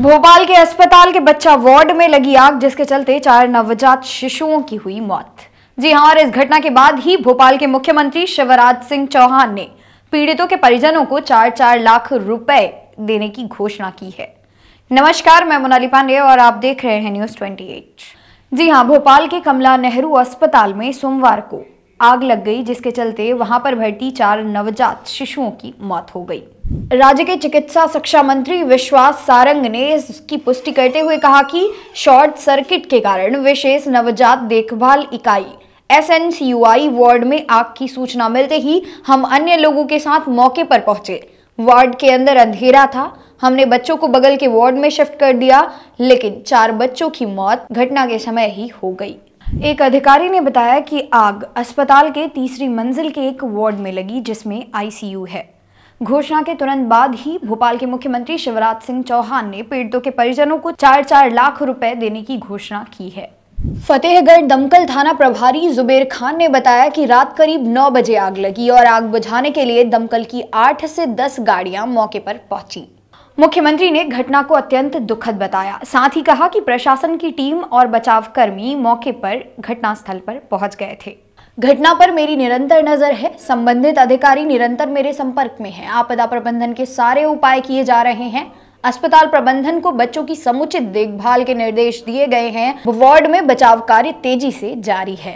भोपाल के अस्पताल के बच्चा वार्ड में लगी आग जिसके चलते चार नवजात शिशुओं की हुई मौत जी हाँ और इस घटना के बाद ही भोपाल के मुख्यमंत्री शिवराज सिंह चौहान ने पीड़ितों के परिजनों को चार चार लाख रुपए देने की घोषणा की है नमस्कार मैं मोनाली पांडे और आप देख रहे हैं न्यूज 28 जी हाँ भोपाल के कमला नेहरू अस्पताल में सोमवार को आग लग गई जिसके चलते वहां पर भर्ती चार नवजात शिशुओं की मौत हो गई राज्य के चिकित्सा शिक्षा मंत्री विश्वास सारंग ने इसकी पुष्टि करते हुए कहा कि शॉर्ट सर्किट के कारण विशेष नवजात देखभाल इकाई एस एन वार्ड में आग की सूचना मिलते ही हम अन्य लोगों के साथ मौके पर पहुंचे वार्ड के अंदर अंधेरा था हमने बच्चों को बगल के वार्ड में शिफ्ट कर दिया लेकिन चार बच्चों की मौत घटना के समय ही हो गई एक अधिकारी ने बताया कि आग अस्पताल के तीसरी मंजिल के एक वार्ड में लगी जिसमें आईसीयू है घोषणा के तुरंत बाद ही भोपाल के मुख्यमंत्री शिवराज सिंह चौहान ने पीड़ितों के परिजनों को चार चार लाख रुपए देने की घोषणा की है फतेहगढ़ दमकल थाना प्रभारी जुबेर खान ने बताया कि रात करीब 9 बजे आग लगी और आग बुझाने के लिए दमकल की 8 से 10 गाड़ियां मौके पर पहुंची मुख्यमंत्री ने घटना को अत्यंत दुखद बताया साथ ही कहा कि प्रशासन की टीम और बचाव कर्मी मौके पर घटनास्थल पर पहुंच गए थे घटना पर मेरी निरंतर नजर है संबंधित अधिकारी निरंतर मेरे संपर्क में है आपदा प्रबंधन के सारे उपाय किए जा रहे हैं अस्पताल प्रबंधन को बच्चों की समुचित देखभाल के निर्देश दिए गए हैं वार्ड में बचाव कार्य तेजी से जारी है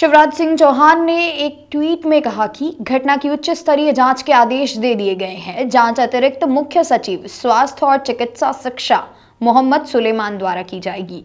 शिवराज सिंह चौहान ने एक ट्वीट में कहा कि घटना की उच्च स्तरीय जांच के आदेश दे दिए गए हैं जांच अतिरिक्त मुख्य सचिव स्वास्थ्य और चिकित्सा शिक्षा मोहम्मद सुलेमान द्वारा की जाएगी